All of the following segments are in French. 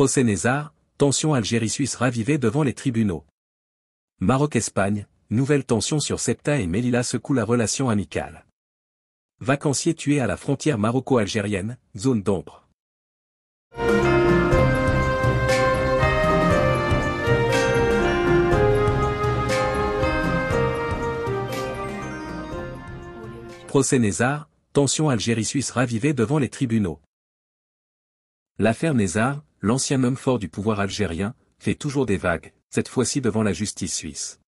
Procès tension Algérie-Suisse ravivée devant les tribunaux. Maroc-Espagne, nouvelle tension sur Septa et Melilla secoue la relation amicale. Vacanciers tué à la frontière maroco-algérienne, zone d'ombre. Procès tension Algérie-Suisse ravivée devant les tribunaux. L'affaire Nézar, l'ancien homme fort du pouvoir algérien, fait toujours des vagues, cette fois-ci devant la justice suisse.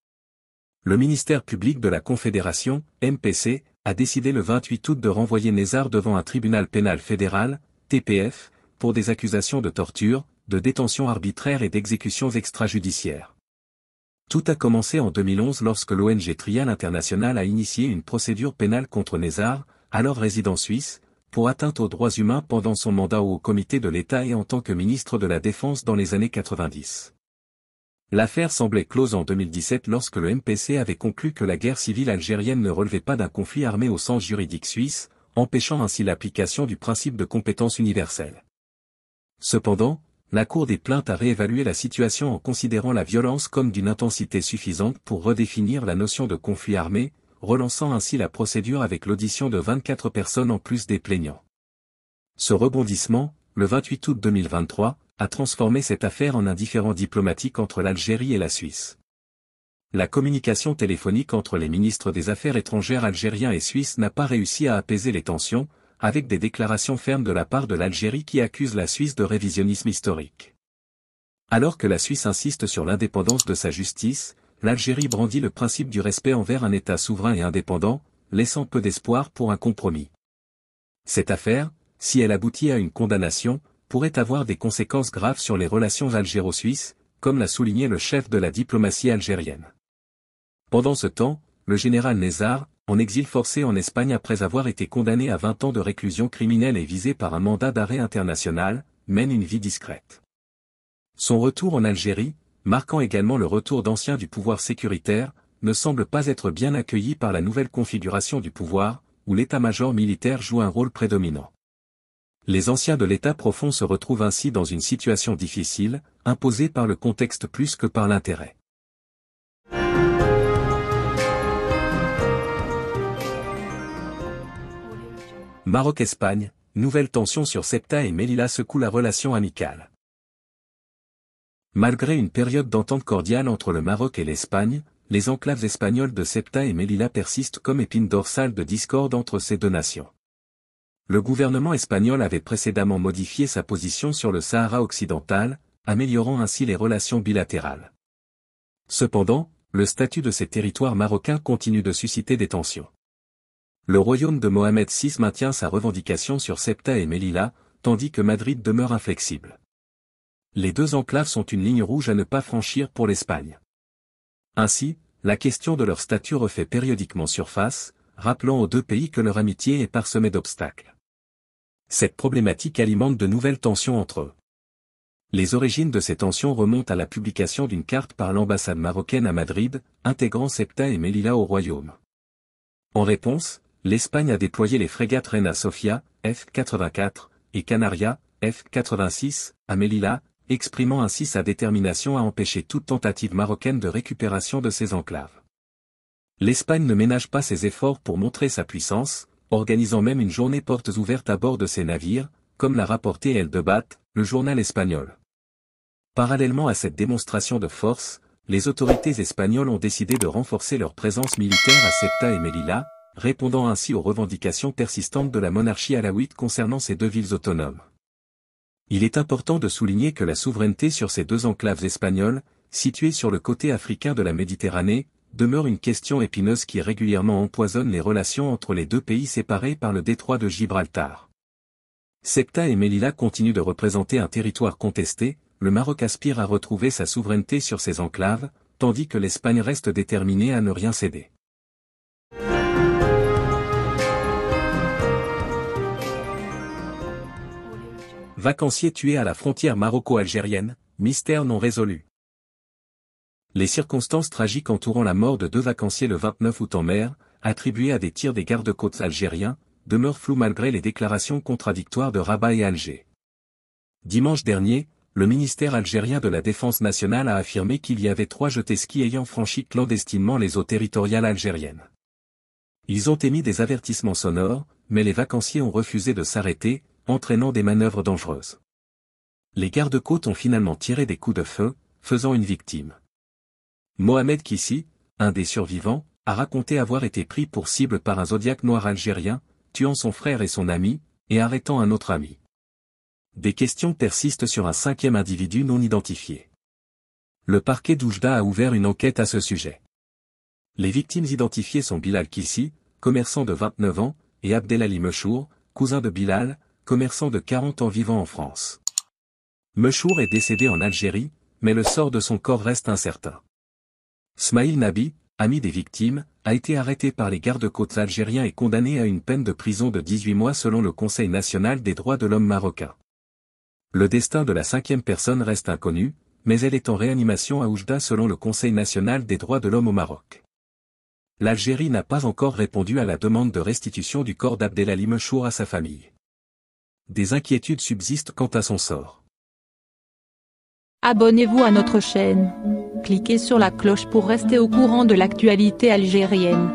Le ministère public de la Confédération, MPC, a décidé le 28 août de renvoyer Nézar devant un tribunal pénal fédéral, TPF, pour des accusations de torture, de détention arbitraire et d'exécutions extrajudiciaires. Tout a commencé en 2011 lorsque l'ONG Trial International a initié une procédure pénale contre Nézar, alors résident suisse, pour atteinte aux droits humains pendant son mandat au comité de l'État et en tant que ministre de la Défense dans les années 90. L'affaire semblait close en 2017 lorsque le MPC avait conclu que la guerre civile algérienne ne relevait pas d'un conflit armé au sens juridique suisse, empêchant ainsi l'application du principe de compétence universelle. Cependant, la Cour des plaintes a réévalué la situation en considérant la violence comme d'une intensité suffisante pour redéfinir la notion de conflit armé, relançant ainsi la procédure avec l'audition de 24 personnes en plus des plaignants. Ce rebondissement, le 28 août 2023, a transformé cette affaire en un différend diplomatique entre l'Algérie et la Suisse. La communication téléphonique entre les ministres des Affaires étrangères algériens et suisses n'a pas réussi à apaiser les tensions, avec des déclarations fermes de la part de l'Algérie qui accuse la Suisse de révisionnisme historique. Alors que la Suisse insiste sur l'indépendance de sa justice, l'Algérie brandit le principe du respect envers un État souverain et indépendant, laissant peu d'espoir pour un compromis. Cette affaire, si elle aboutit à une condamnation, pourrait avoir des conséquences graves sur les relations algéro-suisses, comme l'a souligné le chef de la diplomatie algérienne. Pendant ce temps, le général Nézar, en exil forcé en Espagne après avoir été condamné à 20 ans de réclusion criminelle et visé par un mandat d'arrêt international, mène une vie discrète. Son retour en Algérie, marquant également le retour d'anciens du pouvoir sécuritaire, ne semble pas être bien accueilli par la nouvelle configuration du pouvoir, où l'état-major militaire joue un rôle prédominant. Les anciens de l'état profond se retrouvent ainsi dans une situation difficile, imposée par le contexte plus que par l'intérêt. Maroc-Espagne, nouvelle tension sur Septa et Melilla secoue la relation amicale. Malgré une période d'entente cordiale entre le Maroc et l'Espagne, les enclaves espagnoles de Septa et Melilla persistent comme épines dorsale de discorde entre ces deux nations. Le gouvernement espagnol avait précédemment modifié sa position sur le Sahara occidental, améliorant ainsi les relations bilatérales. Cependant, le statut de ces territoires marocains continue de susciter des tensions. Le royaume de Mohamed VI maintient sa revendication sur Septa et Melilla, tandis que Madrid demeure inflexible. Les deux enclaves sont une ligne rouge à ne pas franchir pour l'Espagne. Ainsi, la question de leur statut refait périodiquement surface, rappelant aux deux pays que leur amitié est parsemée d'obstacles. Cette problématique alimente de nouvelles tensions entre eux. Les origines de ces tensions remontent à la publication d'une carte par l'ambassade marocaine à Madrid, intégrant Septa et Melilla au royaume. En réponse, l'Espagne a déployé les frégates Reina Sofia, F-84, et Canaria, F-86, à Melilla, exprimant ainsi sa détermination à empêcher toute tentative marocaine de récupération de ses enclaves. L'Espagne ne ménage pas ses efforts pour montrer sa puissance, organisant même une journée portes ouvertes à bord de ses navires, comme l'a rapporté El Debat, le journal espagnol. Parallèlement à cette démonstration de force, les autorités espagnoles ont décidé de renforcer leur présence militaire à Septa et Melilla, répondant ainsi aux revendications persistantes de la monarchie alaouite concernant ces deux villes autonomes. Il est important de souligner que la souveraineté sur ces deux enclaves espagnoles, situées sur le côté africain de la Méditerranée, demeure une question épineuse qui régulièrement empoisonne les relations entre les deux pays séparés par le détroit de Gibraltar. Septa et Melilla continuent de représenter un territoire contesté, le Maroc aspire à retrouver sa souveraineté sur ces enclaves, tandis que l'Espagne reste déterminée à ne rien céder. Vacanciers tués à la frontière maroco-algérienne, mystère non résolu. Les circonstances tragiques entourant la mort de deux vacanciers le 29 août en mer, attribuées à des tirs des gardes-côtes algériens, demeurent floues malgré les déclarations contradictoires de Rabat et Alger. Dimanche dernier, le ministère algérien de la Défense nationale a affirmé qu'il y avait trois jetés ski ayant franchi clandestinement les eaux territoriales algériennes. Ils ont émis des avertissements sonores, mais les vacanciers ont refusé de s'arrêter, entraînant des manœuvres dangereuses. Les gardes-côtes ont finalement tiré des coups de feu, faisant une victime. Mohamed Kissi, un des survivants, a raconté avoir été pris pour cible par un zodiaque noir algérien, tuant son frère et son ami, et arrêtant un autre ami. Des questions persistent sur un cinquième individu non identifié. Le parquet d'Oujda a ouvert une enquête à ce sujet. Les victimes identifiées sont Bilal Kissi, commerçant de 29 ans, et Abdelali Mechour, cousin de Bilal, commerçant de 40 ans vivant en France. Meshour est décédé en Algérie, mais le sort de son corps reste incertain. Smaïl Nabi, ami des victimes, a été arrêté par les gardes-côtes algériens et condamné à une peine de prison de 18 mois selon le Conseil national des droits de l'homme marocain. Le destin de la cinquième personne reste inconnu, mais elle est en réanimation à Oujda selon le Conseil national des droits de l'homme au Maroc. L'Algérie n'a pas encore répondu à la demande de restitution du corps d'Abdelali Meshour à sa famille des inquiétudes subsistent quant à son sort. Abonnez-vous à notre chaîne. Cliquez sur la cloche pour rester au courant de l'actualité algérienne.